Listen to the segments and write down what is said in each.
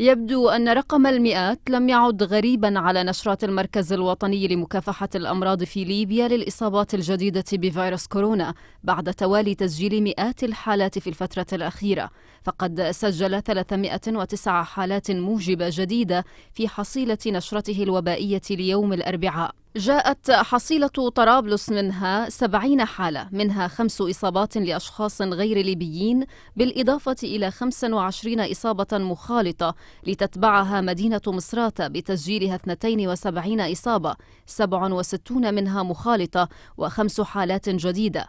يبدو أن رقم المئات لم يعد غريبا على نشرات المركز الوطني لمكافحة الأمراض في ليبيا للإصابات الجديدة بفيروس كورونا بعد توالي تسجيل مئات الحالات في الفترة الأخيرة فقد سجل 309 حالات موجبة جديدة في حصيلة نشرته الوبائية ليوم الأربعاء جاءت حصيلة طرابلس منها 70 حالة منها خمس إصابات لأشخاص غير ليبيين بالإضافة إلى 25 إصابة مخالطة لتتبعها مدينة مصراتة بتسجيلها 72 إصابة 67 منها مخالطة وخمس حالات جديدة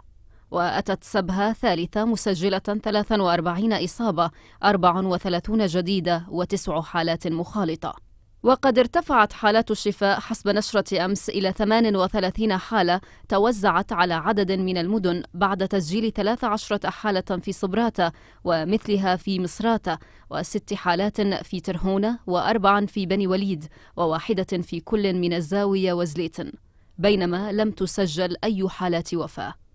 وأتت سبها ثالثة مسجلة 43 إصابة 34 جديدة وتسع حالات مخالطة وقد ارتفعت حالات الشفاء حسب نشرة أمس إلى 38 حالة توزعت على عدد من المدن بعد تسجيل 13 حالة في صبراتة ومثلها في مصراتة وست حالات في ترهونة وأربعا في بني وليد وواحدة في كل من الزاوية وزليتن بينما لم تسجل أي حالات وفاة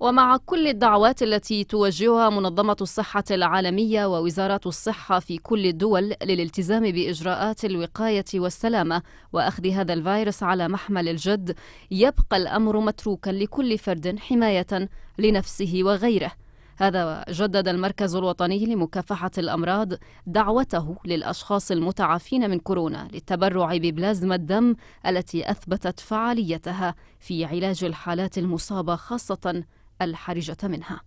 ومع كل الدعوات التي توجهها منظمة الصحة العالمية ووزارة الصحة في كل الدول للالتزام بإجراءات الوقاية والسلامة وأخذ هذا الفيروس على محمل الجد، يبقى الأمر متروكا لكل فرد حماية لنفسه وغيره. هذا جدد المركز الوطني لمكافحة الأمراض دعوته للأشخاص المتعافين من كورونا للتبرع ببلازما الدم التي أثبتت فعاليتها في علاج الحالات المصابة خاصة الحرجة منها